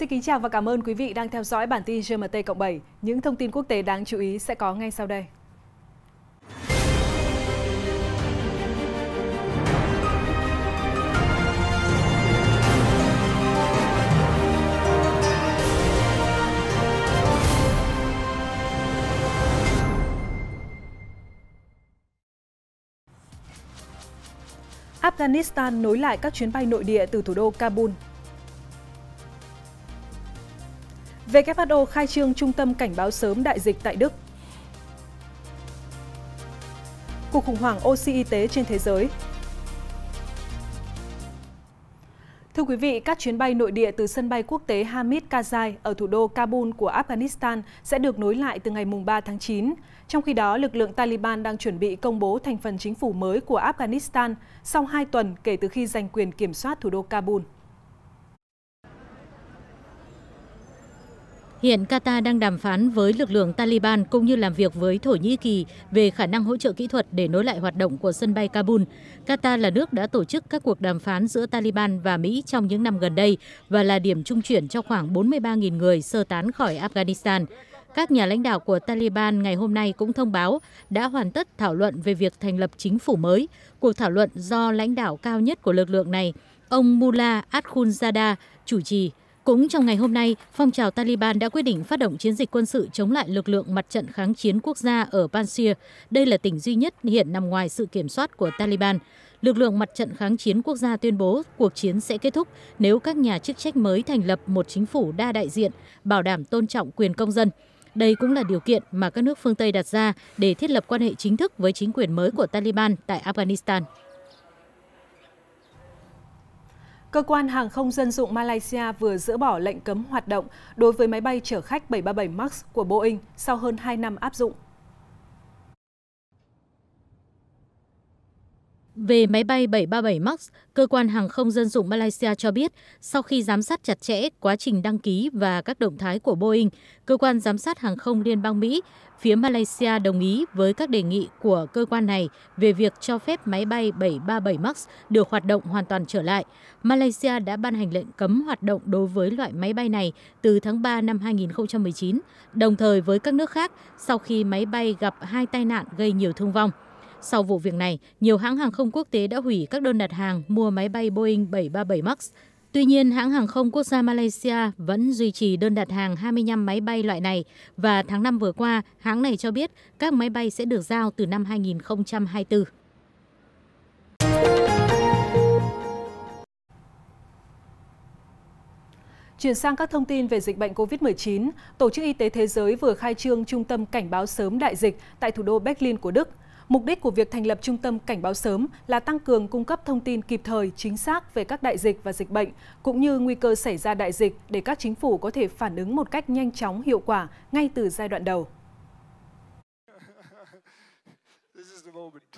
Xin kính chào và cảm ơn quý vị đang theo dõi bản tin GMT Cộng 7. Những thông tin quốc tế đáng chú ý sẽ có ngay sau đây. Afghanistan nối lại các chuyến bay nội địa từ thủ đô Kabul WHO khai trương trung tâm cảnh báo sớm đại dịch tại Đức. Cuộc khủng hoảng oxy y tế trên thế giới Thưa quý vị, các chuyến bay nội địa từ sân bay quốc tế Hamid Karzai ở thủ đô Kabul của Afghanistan sẽ được nối lại từ ngày 3 tháng 9. Trong khi đó, lực lượng Taliban đang chuẩn bị công bố thành phần chính phủ mới của Afghanistan sau 2 tuần kể từ khi giành quyền kiểm soát thủ đô Kabul. hiện qatar đang đàm phán với lực lượng taliban cũng như làm việc với thổ nhĩ kỳ về khả năng hỗ trợ kỹ thuật để nối lại hoạt động của sân bay kabul qatar là nước đã tổ chức các cuộc đàm phán giữa taliban và mỹ trong những năm gần đây và là điểm trung chuyển cho khoảng 43.000 người sơ tán khỏi afghanistan các nhà lãnh đạo của Taliban ngày hôm nay cũng thông báo đã hoàn tất thảo luận về việc thành lập chính phủ mới. Cuộc thảo luận do lãnh đạo cao nhất của lực lượng này, ông Mullah Akhundzada, chủ trì cũng trong ngày hôm nay, phong trào Taliban đã quyết định phát động chiến dịch quân sự chống lại lực lượng mặt trận kháng chiến quốc gia ở Panjshir. Đây là tỉnh duy nhất hiện nằm ngoài sự kiểm soát của Taliban. Lực lượng mặt trận kháng chiến quốc gia tuyên bố cuộc chiến sẽ kết thúc nếu các nhà chức trách mới thành lập một chính phủ đa đại diện, bảo đảm tôn trọng quyền công dân. Đây cũng là điều kiện mà các nước phương Tây đặt ra để thiết lập quan hệ chính thức với chính quyền mới của Taliban tại Afghanistan. Cơ quan hàng không dân dụng Malaysia vừa dỡ bỏ lệnh cấm hoạt động đối với máy bay chở khách 737 MAX của Boeing sau hơn 2 năm áp dụng Về máy bay 737 MAX, cơ quan hàng không dân dụng Malaysia cho biết, sau khi giám sát chặt chẽ quá trình đăng ký và các động thái của Boeing, cơ quan giám sát hàng không Liên bang Mỹ, phía Malaysia đồng ý với các đề nghị của cơ quan này về việc cho phép máy bay 737 MAX được hoạt động hoàn toàn trở lại. Malaysia đã ban hành lệnh cấm hoạt động đối với loại máy bay này từ tháng 3 năm 2019, đồng thời với các nước khác sau khi máy bay gặp hai tai nạn gây nhiều thương vong. Sau vụ việc này, nhiều hãng hàng không quốc tế đã hủy các đơn đặt hàng mua máy bay Boeing 737 MAX. Tuy nhiên, hãng hàng không quốc gia Malaysia vẫn duy trì đơn đặt hàng 25 máy bay loại này và tháng 5 vừa qua, hãng này cho biết các máy bay sẽ được giao từ năm 2024. Chuyển sang các thông tin về dịch bệnh COVID-19, Tổ chức Y tế Thế giới vừa khai trương Trung tâm Cảnh báo sớm đại dịch tại thủ đô Berlin của Đức – Mục đích của việc thành lập trung tâm cảnh báo sớm là tăng cường cung cấp thông tin kịp thời, chính xác về các đại dịch và dịch bệnh, cũng như nguy cơ xảy ra đại dịch để các chính phủ có thể phản ứng một cách nhanh chóng, hiệu quả ngay từ giai đoạn đầu.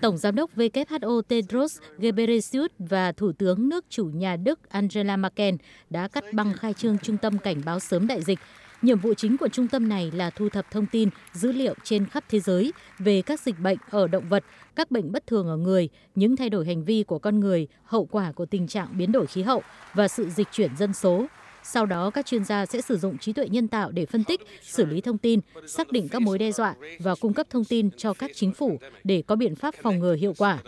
Tổng giám đốc WHO Tedros Ghebreyesus và Thủ tướng nước chủ nhà Đức Angela Merkel đã cắt băng khai trương trung tâm cảnh báo sớm đại dịch Nhiệm vụ chính của trung tâm này là thu thập thông tin, dữ liệu trên khắp thế giới về các dịch bệnh ở động vật, các bệnh bất thường ở người, những thay đổi hành vi của con người, hậu quả của tình trạng biến đổi khí hậu và sự dịch chuyển dân số. Sau đó, các chuyên gia sẽ sử dụng trí tuệ nhân tạo để phân tích, xử lý thông tin, xác định các mối đe dọa và cung cấp thông tin cho các chính phủ để có biện pháp phòng ngừa hiệu quả.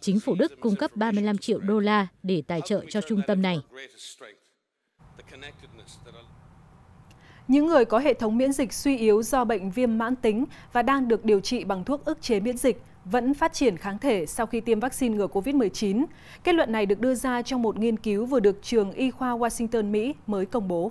Chính phủ Đức cung cấp 35 triệu đô la để tài trợ cho trung tâm này. Những người có hệ thống miễn dịch suy yếu do bệnh viêm mãn tính và đang được điều trị bằng thuốc ức chế miễn dịch vẫn phát triển kháng thể sau khi tiêm vaccine ngừa COVID-19. Kết luận này được đưa ra trong một nghiên cứu vừa được trường Y khoa Washington, Mỹ mới công bố.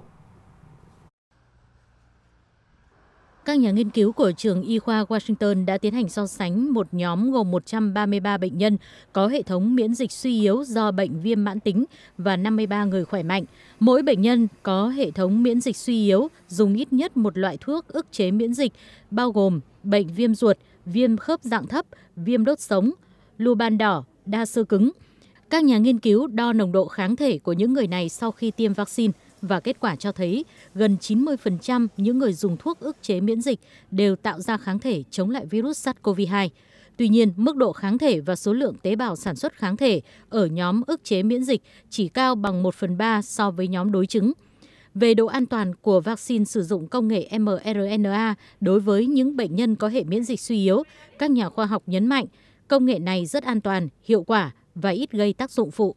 Các nhà nghiên cứu của trường y khoa Washington đã tiến hành so sánh một nhóm gồm 133 bệnh nhân có hệ thống miễn dịch suy yếu do bệnh viêm mãn tính và 53 người khỏe mạnh. Mỗi bệnh nhân có hệ thống miễn dịch suy yếu dùng ít nhất một loại thuốc ức chế miễn dịch, bao gồm bệnh viêm ruột, viêm khớp dạng thấp, viêm đốt sống, lu ban đỏ, đa sơ cứng. Các nhà nghiên cứu đo nồng độ kháng thể của những người này sau khi tiêm vaccine và kết quả cho thấy gần 90% những người dùng thuốc ức chế miễn dịch đều tạo ra kháng thể chống lại virus SARS-CoV-2. Tuy nhiên, mức độ kháng thể và số lượng tế bào sản xuất kháng thể ở nhóm ức chế miễn dịch chỉ cao bằng 1 phần 3 so với nhóm đối chứng. Về độ an toàn của vaccine sử dụng công nghệ mRNA đối với những bệnh nhân có hệ miễn dịch suy yếu, các nhà khoa học nhấn mạnh công nghệ này rất an toàn, hiệu quả và ít gây tác dụng phụ.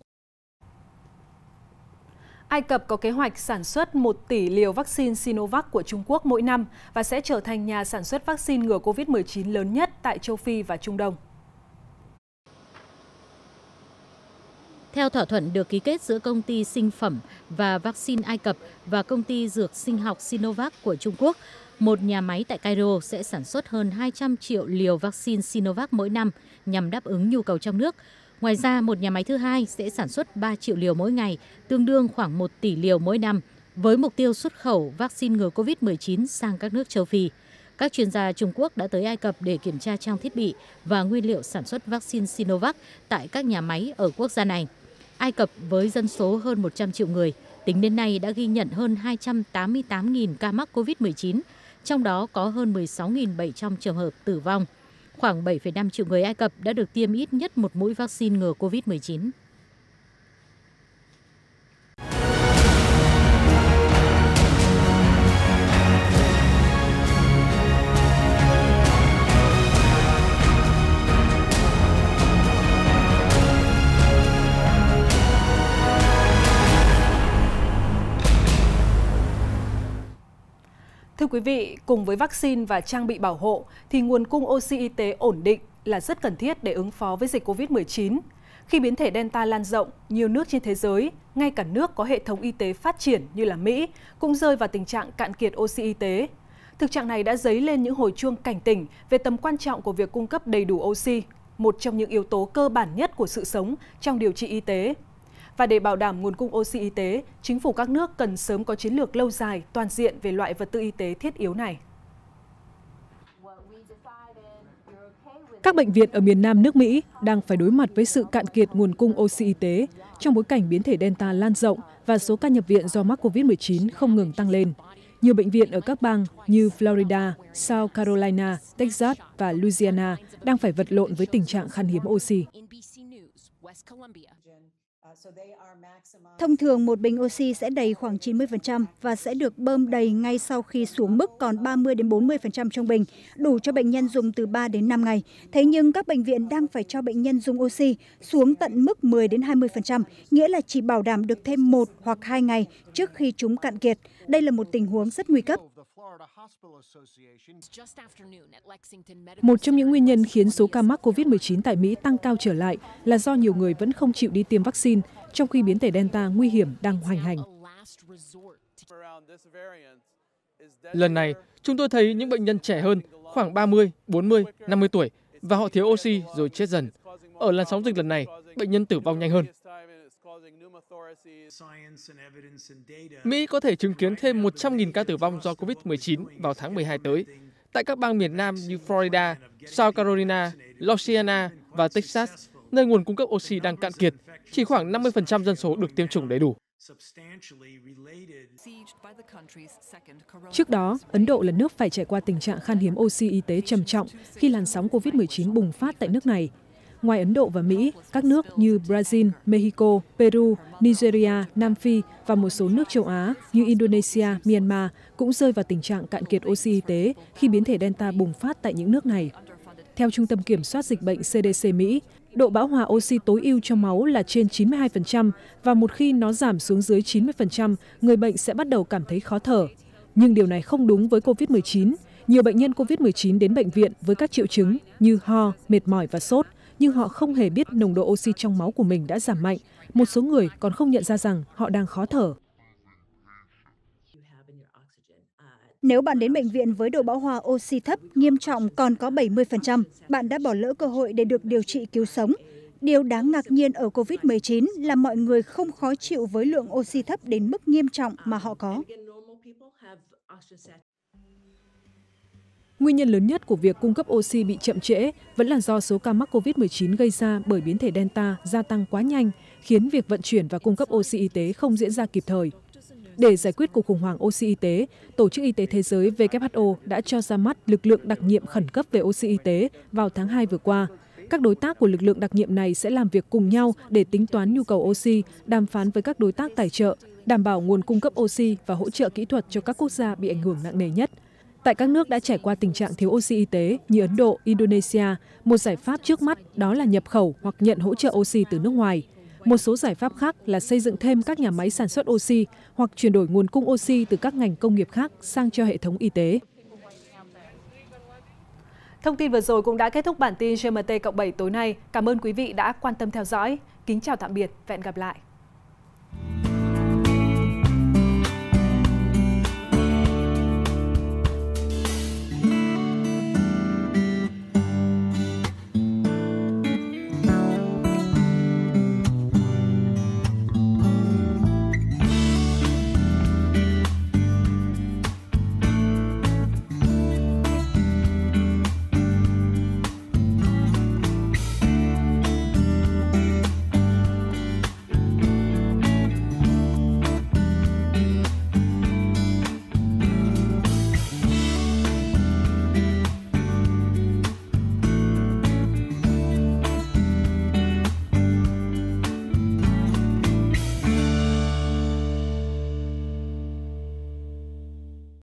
Ai Cập có kế hoạch sản xuất 1 tỷ liều vaccine Sinovac của Trung Quốc mỗi năm và sẽ trở thành nhà sản xuất vaccine ngừa COVID-19 lớn nhất tại châu Phi và Trung Đông. Theo thỏa thuận được ký kết giữa công ty sinh phẩm và vaccine Ai Cập và công ty dược sinh học Sinovac của Trung Quốc, một nhà máy tại Cairo sẽ sản xuất hơn 200 triệu liều vaccine Sinovac mỗi năm nhằm đáp ứng nhu cầu trong nước. Ngoài ra, một nhà máy thứ hai sẽ sản xuất 3 triệu liều mỗi ngày, tương đương khoảng 1 tỷ liều mỗi năm, với mục tiêu xuất khẩu vaccine ngừa COVID-19 sang các nước châu Phi. Các chuyên gia Trung Quốc đã tới Ai Cập để kiểm tra trang thiết bị và nguyên liệu sản xuất vaccine Sinovac tại các nhà máy ở quốc gia này. Ai Cập với dân số hơn 100 triệu người, tính đến nay đã ghi nhận hơn 288.000 ca mắc COVID-19, trong đó có hơn 16.700 trường hợp tử vong khoảng 7,5 triệu người ai cập đã được tiêm ít nhất một mũi vaccine ngừa covid 19 quý vị, cùng với vaccine và trang bị bảo hộ thì nguồn cung oxy y tế ổn định là rất cần thiết để ứng phó với dịch COVID-19. Khi biến thể Delta lan rộng, nhiều nước trên thế giới, ngay cả nước có hệ thống y tế phát triển như là Mỹ, cũng rơi vào tình trạng cạn kiệt oxy y tế. Thực trạng này đã dấy lên những hồi chuông cảnh tỉnh về tầm quan trọng của việc cung cấp đầy đủ oxy, một trong những yếu tố cơ bản nhất của sự sống trong điều trị y tế. Và để bảo đảm nguồn cung oxy y tế, chính phủ các nước cần sớm có chiến lược lâu dài, toàn diện về loại vật tư y tế thiết yếu này. Các bệnh viện ở miền Nam nước Mỹ đang phải đối mặt với sự cạn kiệt nguồn cung oxy y tế trong bối cảnh biến thể Delta lan rộng và số ca nhập viện do mắc COVID-19 không ngừng tăng lên. Nhiều bệnh viện ở các bang như Florida, South Carolina, Texas và Louisiana đang phải vật lộn với tình trạng khan hiếm oxy. Ờ, Thông thường một bình oxy sẽ đầy khoảng 90% và sẽ được bơm đầy ngay sau khi xuống mức còn 30-40% trong bình, đủ cho bệnh nhân dùng từ 3 đến 5 ngày. Thế nhưng các bệnh viện đang phải cho bệnh nhân dùng oxy xuống tận mức 10-20%, nghĩa là chỉ bảo đảm được thêm 1 hoặc 2 ngày trước khi chúng cạn kiệt. Đây là một tình huống rất nguy cấp. Một trong những nguyên nhân khiến số ca mắc COVID-19 tại Mỹ tăng cao trở lại là do nhiều người vẫn không chịu đi tiêm vaccine vaccine trong khi biến thể Delta nguy hiểm đang hoành hành. Lần này, chúng tôi thấy những bệnh nhân trẻ hơn, khoảng 30, 40, 50 tuổi, và họ thiếu oxy rồi chết dần. Ở làn sóng dịch lần này, bệnh nhân tử vong nhanh hơn. Mỹ có thể chứng kiến thêm 100.000 ca tử vong do COVID-19 vào tháng 12 tới, tại các bang miền Nam như Florida, South Carolina, Louisiana và Texas nơi nguồn cung cấp oxy đang cạn kiệt, chỉ khoảng 50% dân số được tiêm chủng đầy đủ. Trước đó, Ấn Độ là nước phải trải qua tình trạng khan hiếm oxy y tế trầm trọng khi làn sóng COVID-19 bùng phát tại nước này. Ngoài Ấn Độ và Mỹ, các nước như Brazil, Mexico, Peru, Nigeria, Nam Phi và một số nước châu Á như Indonesia, Myanmar cũng rơi vào tình trạng cạn kiệt oxy y tế khi biến thể Delta bùng phát tại những nước này. Theo Trung tâm Kiểm soát Dịch bệnh CDC Mỹ, độ bão hòa oxy tối ưu cho máu là trên 92% và một khi nó giảm xuống dưới 90%, người bệnh sẽ bắt đầu cảm thấy khó thở. Nhưng điều này không đúng với COVID-19. Nhiều bệnh nhân COVID-19 đến bệnh viện với các triệu chứng như ho, mệt mỏi và sốt, nhưng họ không hề biết nồng độ oxy trong máu của mình đã giảm mạnh. Một số người còn không nhận ra rằng họ đang khó thở. nếu bạn đến bệnh viện với độ bão hòa oxy thấp nghiêm trọng còn có 70% bạn đã bỏ lỡ cơ hội để được điều trị cứu sống điều đáng ngạc nhiên ở covid 19 là mọi người không khó chịu với lượng oxy thấp đến mức nghiêm trọng mà họ có Nguyên nhân lớn nhất của việc cung cấp oxy bị chậm trễ vẫn là do số ca mắc COVID-19 gây ra bởi biến thể Delta gia tăng quá nhanh, khiến việc vận chuyển và cung cấp oxy y tế không diễn ra kịp thời. Để giải quyết cuộc khủng hoảng oxy y tế, Tổ chức Y tế Thế giới WHO đã cho ra mắt lực lượng đặc nhiệm khẩn cấp về oxy y tế vào tháng 2 vừa qua. Các đối tác của lực lượng đặc nhiệm này sẽ làm việc cùng nhau để tính toán nhu cầu oxy, đàm phán với các đối tác tài trợ, đảm bảo nguồn cung cấp oxy và hỗ trợ kỹ thuật cho các quốc gia bị ảnh hưởng nặng nề nhất. Tại các nước đã trải qua tình trạng thiếu oxy y tế như Ấn Độ, Indonesia, một giải pháp trước mắt đó là nhập khẩu hoặc nhận hỗ trợ oxy từ nước ngoài. Một số giải pháp khác là xây dựng thêm các nhà máy sản xuất oxy hoặc chuyển đổi nguồn cung oxy từ các ngành công nghiệp khác sang cho hệ thống y tế. Thông tin vừa rồi cũng đã kết thúc bản tin GMT cộng 7 tối nay. Cảm ơn quý vị đã quan tâm theo dõi. Kính chào tạm biệt, và hẹn gặp lại.